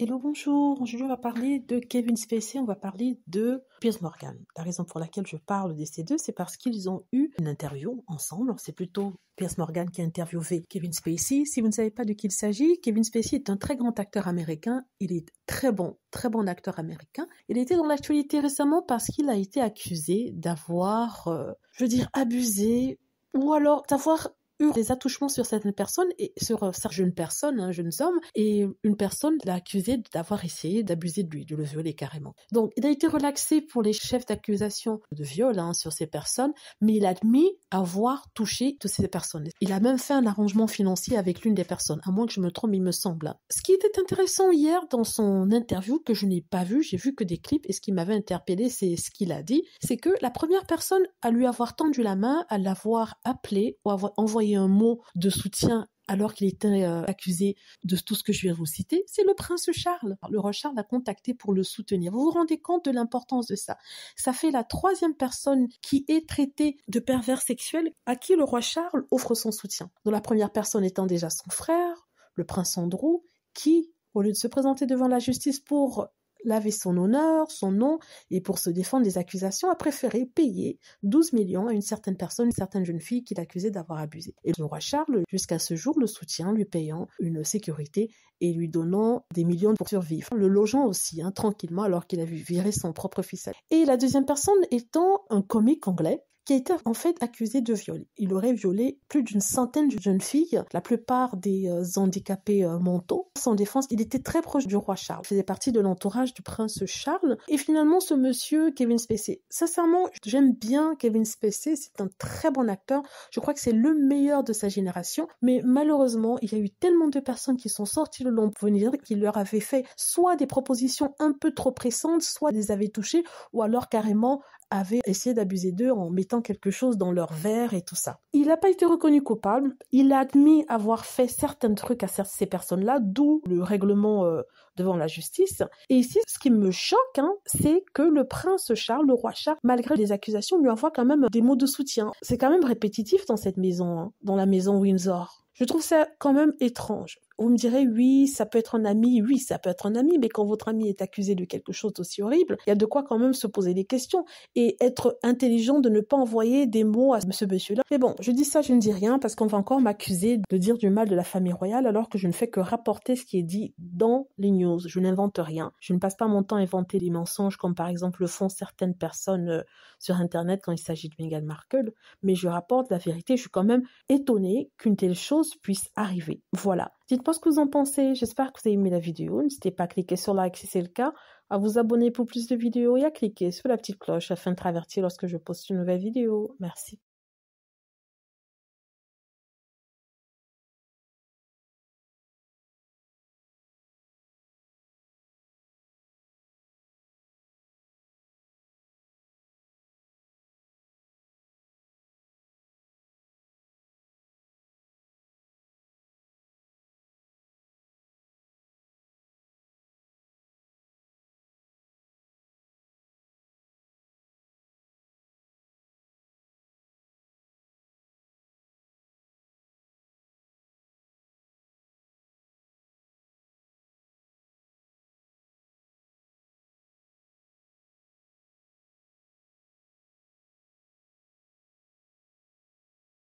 Hello, bonjour. Aujourd'hui, on va parler de Kevin Spacey, on va parler de Pierce Morgan. La raison pour laquelle je parle de ces deux, c'est parce qu'ils ont eu une interview ensemble. C'est plutôt Pierce Morgan qui a interviewé Kevin Spacey. Si vous ne savez pas de qui il s'agit, Kevin Spacey est un très grand acteur américain. Il est très bon, très bon acteur américain. Il était dans l'actualité récemment parce qu'il a été accusé d'avoir, euh, je veux dire, abusé ou alors d'avoir eu des attouchements sur certaines personnes et sur euh, certaines hein, jeunes personnes, un jeune homme et une personne l'a accusé d'avoir essayé d'abuser de lui, de le violer carrément. Donc, il a été relaxé pour les chefs d'accusation de viol hein, sur ces personnes, mais il a admis avoir touché toutes ces personnes. Il a même fait un arrangement financier avec l'une des personnes, à moins que je me trompe, il me semble. Ce qui était intéressant hier dans son interview que je n'ai pas vu, j'ai vu que des clips, et ce qui m'avait interpellé, c'est ce qu'il a dit, c'est que la première personne à lui avoir tendu la main, à l'avoir appelé ou avoir envoyé un mot de soutien alors qu'il était euh, accusé de tout ce que je viens de vous citer, c'est le prince Charles. Le roi Charles l'a contacté pour le soutenir. Vous vous rendez compte de l'importance de ça Ça fait la troisième personne qui est traitée de pervers sexuel à qui le roi Charles offre son soutien. Dont la première personne étant déjà son frère, le prince Andrew, qui, au lieu de se présenter devant la justice pour Lavait son honneur, son nom, et pour se défendre des accusations, a préféré payer 12 millions à une certaine personne, une certaine jeune fille qu'il accusait d'avoir abusé. Et le roi Charles, jusqu'à ce jour, le soutient, lui payant une sécurité et lui donnant des millions pour survivre, le logeant aussi, hein, tranquillement, alors qu'il avait vu virer son propre ficelle. Et la deuxième personne étant un comique anglais, qui a été en fait accusé de viol. Il aurait violé plus d'une centaine de jeunes filles, la plupart des euh, handicapés euh, mentaux. Sans défense, il était très proche du roi Charles, il faisait partie de l'entourage du prince Charles. Et finalement, ce monsieur, Kevin Spacey, sincèrement, j'aime bien Kevin Spacey, c'est un très bon acteur. Je crois que c'est le meilleur de sa génération. Mais malheureusement, il y a eu tellement de personnes qui sont sorties le long venir qu'il leur avait fait soit des propositions un peu trop pressantes, soit les avait touchées, ou alors carrément avait essayé d'abuser d'eux en mettant quelque chose dans leur verre et tout ça. Il n'a pas été reconnu coupable, il a admis avoir fait certains trucs à ces personnes-là, d'où le règlement euh, devant la justice. Et ici, ce qui me choque, hein, c'est que le prince Charles, le roi Charles, malgré les accusations, lui envoie quand même des mots de soutien. C'est quand même répétitif dans cette maison, hein, dans la maison Windsor. Je trouve ça quand même étrange. Vous me direz, oui, ça peut être un ami, oui, ça peut être un ami, mais quand votre ami est accusé de quelque chose d'aussi horrible, il y a de quoi quand même se poser des questions et être intelligent de ne pas envoyer des mots à ce monsieur-là. Mais bon, je dis ça, je ne dis rien parce qu'on va encore m'accuser de dire du mal de la famille royale alors que je ne fais que rapporter ce qui est dit dans les news. Je n'invente rien. Je ne passe pas mon temps à inventer des mensonges comme par exemple le font certaines personnes euh, sur Internet quand il s'agit de Meghan Markle, mais je rapporte la vérité. Je suis quand même étonnée qu'une telle chose puisse arriver. Voilà. Dites-moi ce que vous en pensez. J'espère que vous avez aimé la vidéo. N'hésitez pas à cliquer sur like si c'est le cas, à vous abonner pour plus de vidéos et à cliquer sur la petite cloche afin de travertir lorsque je poste une nouvelle vidéo. Merci.